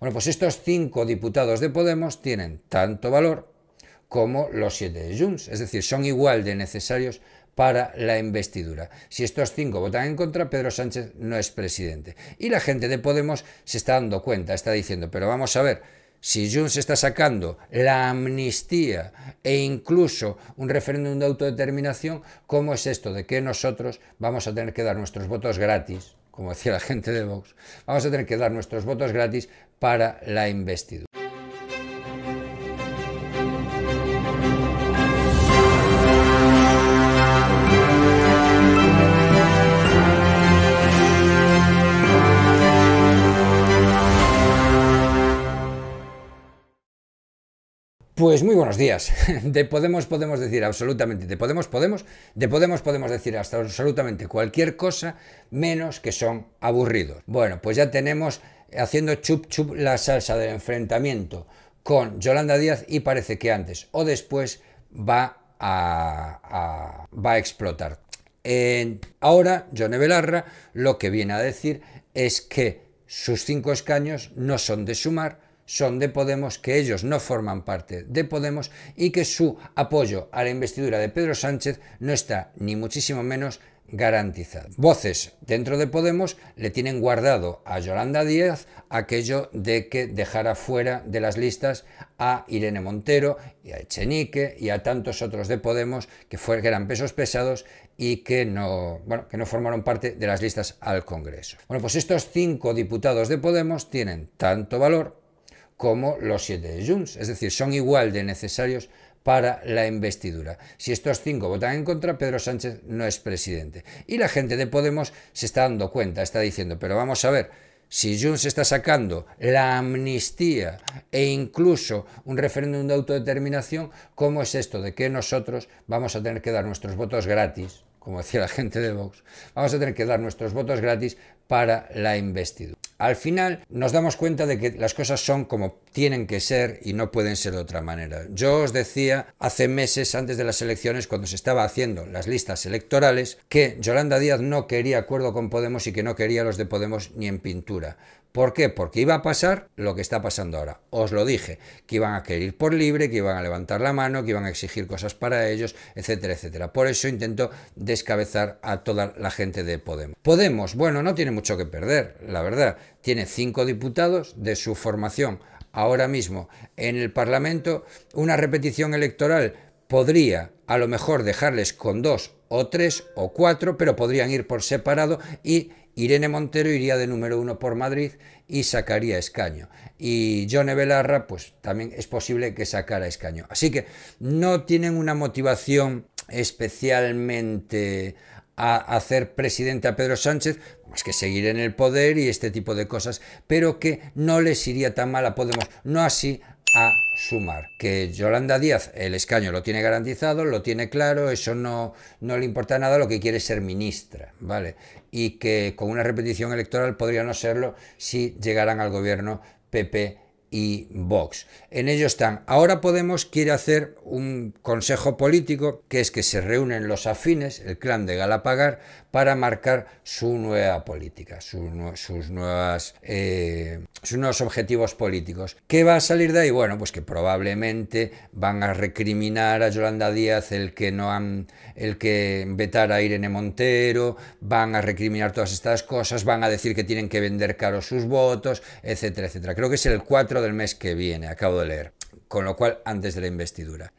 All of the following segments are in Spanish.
Bueno, pues estos cinco diputados de Podemos tienen tanto valor como los siete de Junts, es decir, son igual de necesarios para la investidura. Si estos cinco votan en contra, Pedro Sánchez no es presidente. Y la gente de Podemos se está dando cuenta, está diciendo, pero vamos a ver, si Junts está sacando la amnistía e incluso un referéndum de autodeterminación, ¿cómo es esto de que nosotros vamos a tener que dar nuestros votos gratis como decía la gente de Vox, vamos a tener que dar nuestros votos gratis para la investidura. Pues muy buenos días. De Podemos podemos decir absolutamente, de Podemos podemos, de Podemos podemos decir hasta absolutamente cualquier cosa menos que son aburridos. Bueno, pues ya tenemos haciendo chup chup la salsa del enfrentamiento con Yolanda Díaz y parece que antes o después va a, va a explotar. ahora, Yone Belarra lo que viene a decir es que sus cinco escaños no son de sumar, son de Podemos, que ellos no forman parte de Podemos y que su apoyo a la investidura de Pedro Sánchez no está ni muchísimo menos garantizado. Voces dentro de Podemos le tienen guardado a Yolanda Díaz aquello de que dejara fuera de las listas a Irene Montero y a Echenique y a tantos otros de Podemos que, eran pesos pesados y que no, bueno, que no formaron parte de las listas al Congreso. Bueno, pues estos cinco diputados de Podemos tienen tanto valor como los siete de Junts. Es decir, son igual de necesarios para la investidura. Si estos cinco votan en contra, Pedro Sánchez no es presidente. Y la gente de Podemos se está dando cuenta, está diciendo, pero vamos a ver, si Junts está sacando la amnistía e incluso un referéndum de autodeterminación, ¿cómo es esto de que nosotros vamos a tener que dar nuestros votos gratis? como decía la gente de Vox, vamos a tener que dar nuestros votos gratis para la investidura. Al final nos damos cuenta de que las cosas son como tienen que ser y no pueden ser de otra manera. Yo os decía hace meses antes de las elecciones, cuando se estaba haciendo las listas electorales, que Yolanda Díaz no quería acuerdo con Podemos y que no quería los de Podemos ni en pintura. ¿Por qué? Porque iba a pasar lo que está pasando ahora. Os lo dije, que iban a querer ir por libre, que iban a levantar la mano, que iban a exigir cosas para ellos, etcétera, etcétera. Por eso intento descabezar a toda la gente de Podemos. Podemos, bueno, no tiene mucho que perder, la verdad tiene cinco diputados de su formación ahora mismo en el Parlamento, una repetición electoral podría a lo mejor dejarles con dos o tres o cuatro, pero podrían ir por separado y Irene Montero iría de número uno por Madrid y sacaría escaño. Y John Belarra, pues también es posible que sacara escaño. Así que no tienen una motivación especialmente a hacer presidente a Pedro Sánchez, más que seguir en el poder y este tipo de cosas, pero que no les iría tan mal a Podemos, no así a sumar. Que Yolanda Díaz el escaño lo tiene garantizado, lo tiene claro, eso no, no le importa nada, lo que quiere es ser ministra, ¿vale? Y que con una repetición electoral podría no serlo si llegaran al gobierno PP y Vox. En ellos están. Ahora Podemos quiere hacer un consejo político, que es que se reúnen los afines, el clan de Galapagar, para marcar su nueva política, sus, nuevas, eh, sus nuevos objetivos políticos. ¿Qué va a salir de ahí? Bueno, pues que probablemente van a recriminar a Yolanda Díaz el que no han, el que vetar a Irene Montero, van a recriminar todas estas cosas, van a decir que tienen que vender caro sus votos, etcétera, etcétera. Creo que es el 4 del mes que viene, acabo de leer. Con lo cual, antes de la investidura.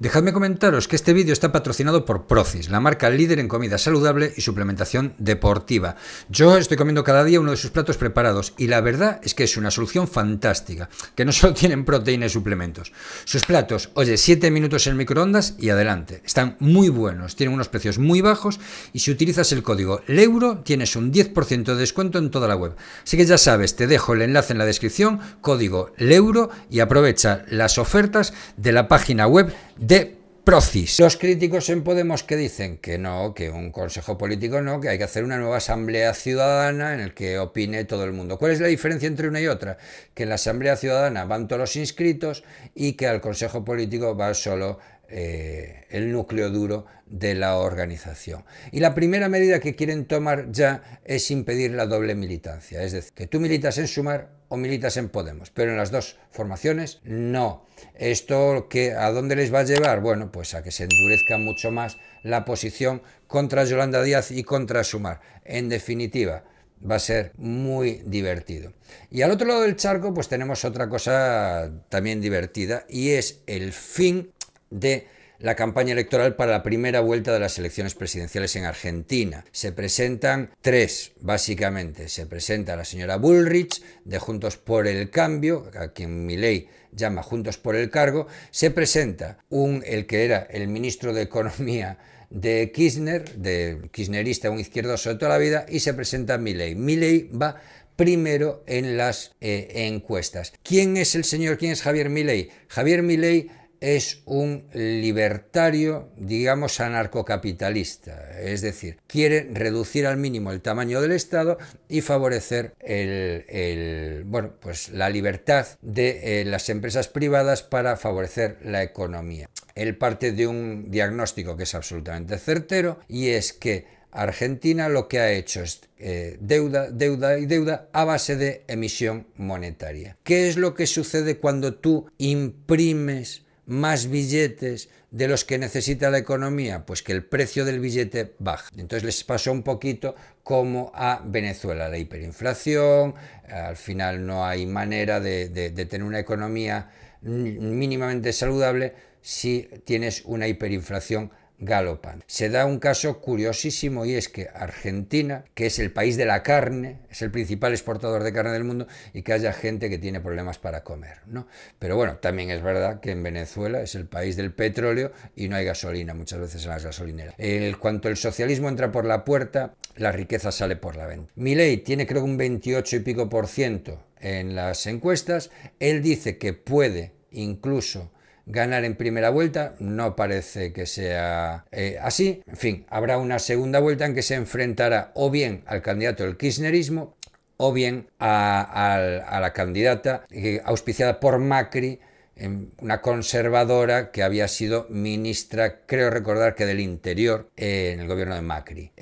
Dejadme comentaros que este vídeo está patrocinado por Procis, la marca líder en comida saludable y suplementación deportiva. Yo estoy comiendo cada día uno de sus platos preparados y la verdad es que es una solución fantástica, que no solo tienen proteínas y suplementos. Sus platos, oye, 7 minutos en microondas y adelante. Están muy buenos, tienen unos precios muy bajos y si utilizas el código LEURO tienes un 10% de descuento en toda la web. Así que ya sabes, te dejo el enlace en la descripción, código LEURO y aprovecha las ofertas de la página web de Procis. Los críticos en Podemos que dicen que no, que un consejo político no, que hay que hacer una nueva asamblea ciudadana en el que opine todo el mundo. ¿Cuál es la diferencia entre una y otra? Que en la asamblea ciudadana van todos los inscritos y que al consejo político va solo eh, el núcleo duro de la organización. Y la primera medida que quieren tomar ya es impedir la doble militancia, es decir, que tú militas en Sumar o militas en Podemos, pero en las dos formaciones no. ¿Esto que, a dónde les va a llevar? Bueno, pues a que se endurezca mucho más la posición contra Yolanda Díaz y contra Sumar. En definitiva, va a ser muy divertido. Y al otro lado del charco, pues tenemos otra cosa también divertida y es el fin de la campaña electoral para la primera vuelta de las elecciones presidenciales en Argentina. Se presentan tres, básicamente. Se presenta la señora Bullrich, de Juntos por el Cambio, a quien Milei llama Juntos por el Cargo. Se presenta un, el que era el ministro de Economía de Kirchner, de kirchnerista, un izquierdoso de toda la vida, y se presenta Milei. Milei va primero en las eh, encuestas. ¿Quién es el señor? ¿Quién es Javier Milei? Javier Milei es un libertario, digamos, anarcocapitalista, es decir, quiere reducir al mínimo el tamaño del Estado y favorecer el, bueno, pues la libertad de eh, las empresas privadas para favorecer la economía. Él parte de un diagnóstico que es absolutamente certero y es que Argentina lo que ha hecho es eh, deuda, deuda y deuda a base de emisión monetaria. ¿Qué es lo que sucede cuando tú imprimes más billetes de los que necesita la economía? Pues que el precio del billete baja. Entonces les pasó un poquito como a Venezuela, la hiperinflación, al final no hay manera de, de tener una economía mínimamente saludable si tienes una hiperinflación galopan. Se da un caso curiosísimo y es que Argentina, que es el país de la carne, es el principal exportador de carne del mundo y que haya gente que tiene problemas para comer, ¿no? Pero bueno, también es verdad que en Venezuela es el país del petróleo y no hay gasolina muchas veces en las gasolineras. En cuanto el socialismo entra por la puerta, la riqueza sale por la venta. Milei tiene creo un 28 y pico por ciento en las encuestas, él dice que puede incluso ganar en primera vuelta. No parece que sea eh, así. En fin, habrá una segunda vuelta en que se enfrentará o bien al candidato del kirchnerismo o bien a, la candidata eh, auspiciada por Macri, em, una conservadora que había sido ministra, creo recordar que del interior, eh, en el gobierno de Macri.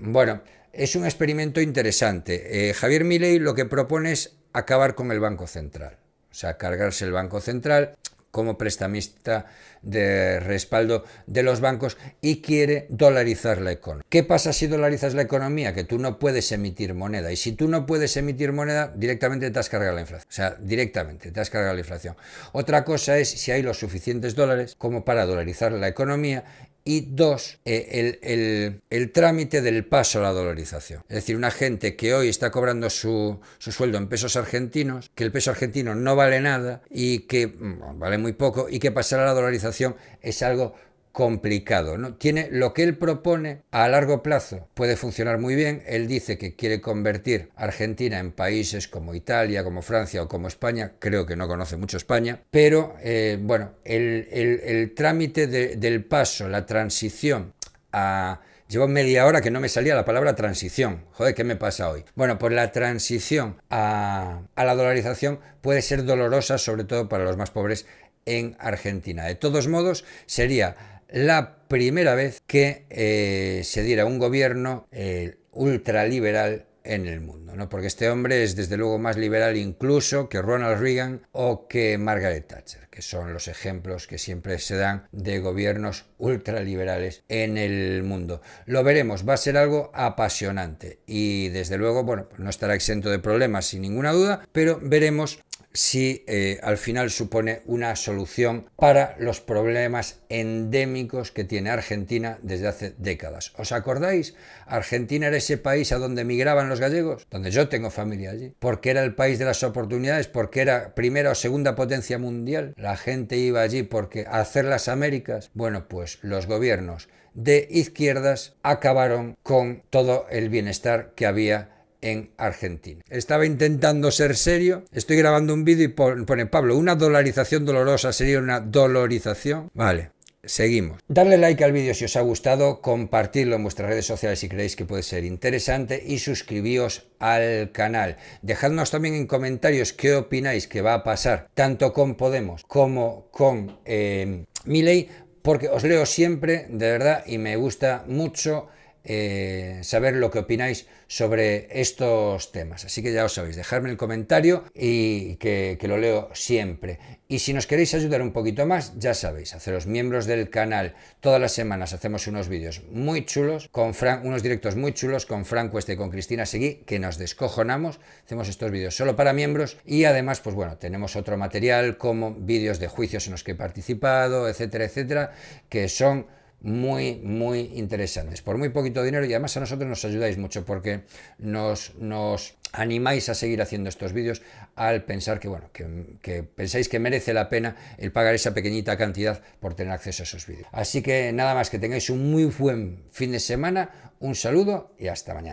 bueno, es un experimento interesante. Javier Milei lo que propone es acabar con el Banco Central. O sea, cargarse el Banco Central como prestamista de respaldo de los bancos y quiere dolarizar la economía. ¿Qué pasa si dolarizas la economía? Que tú no puedes emitir moneda. Y si tú no puedes emitir moneda, directamente te has cargado la inflación. O sea, directamente te has cargado la inflación. Otra cosa es si hay los suficientes dólares como para dolarizar la economía y dos, eh, el, trámite del paso a la dolarización. Es decir, una gente que hoy está cobrando su, su sueldo en pesos argentinos, que el peso argentino no vale nada y que mm, vale muy poco y que pasar a la dolarización es algo complicado. Tiene lo que él propone a largo plazo puede funcionar muy bien. Él dice que quiere convertir Argentina en países como Italia, como Francia o como España. Creo que no conoce mucho España, pero eh, bueno, el, trámite del paso, la transición a Llevo media hora que no me salía la palabra transición. Joder, ¿qué me pasa hoy? Bueno, pues la transición a, la dolarización puede ser dolorosa, sobre todo para los más pobres en Argentina. De todos modos, sería la primera vez que eh, se diera un gobierno eh, ultraliberal en el mundo, ¿no? porque este hombre es desde luego más liberal incluso que Ronald Reagan o que Margaret Thatcher, que son los ejemplos que siempre se dan de gobiernos ultraliberales en el mundo. Lo veremos, va a ser algo apasionante y desde luego, bueno, no estará exento de problemas sin ninguna duda, pero veremos si eh, al final supone una solución para los problemas endémicos que tiene Argentina desde hace décadas. ¿Os acordáis? Argentina era ese país a donde migraban los gallegos, donde yo tengo familia allí, porque era el país de las oportunidades, porque era primera o segunda potencia mundial. La gente iba allí porque hacer las Américas, bueno, pues los gobiernos de izquierdas acabaron con todo el bienestar que había en Argentina. Estaba intentando ser serio. Estoy grabando un vídeo y pone Pablo, una dolarización dolorosa sería una dolorización. Vale. Seguimos. Darle like al vídeo si os ha gustado, compartirlo en vuestras redes sociales si creéis que puede ser interesante y suscribíos al canal. Dejadnos también en comentarios qué opináis que va a pasar tanto con Podemos como con eh, Miley, porque os leo siempre, de verdad, y me gusta mucho eh, saber lo que opináis sobre estos temas. Así que ya os sabéis, dejadme el comentario y que, lo leo siempre. Y si nos queréis ayudar un poquito más, ya sabéis, haceros miembros del canal. Todas las semanas hacemos unos vídeos muy chulos, con unos directos muy chulos con franco este y con Cristina Seguí, que nos descojonamos. Hacemos estos vídeos solo para miembros y además, pues bueno, tenemos otro material como vídeos de juicios en los que he participado, etcétera, etcétera, que son muy, muy interesantes. Por muy poquito dinero y además a nosotros nos ayudáis mucho porque nos, nos animáis a seguir haciendo estos vídeos al pensar que, bueno, que, que, pensáis que merece la pena el pagar esa pequeñita cantidad por tener acceso a esos vídeos. Así que nada más, que tengáis un muy buen fin de semana, un saludo y hasta mañana.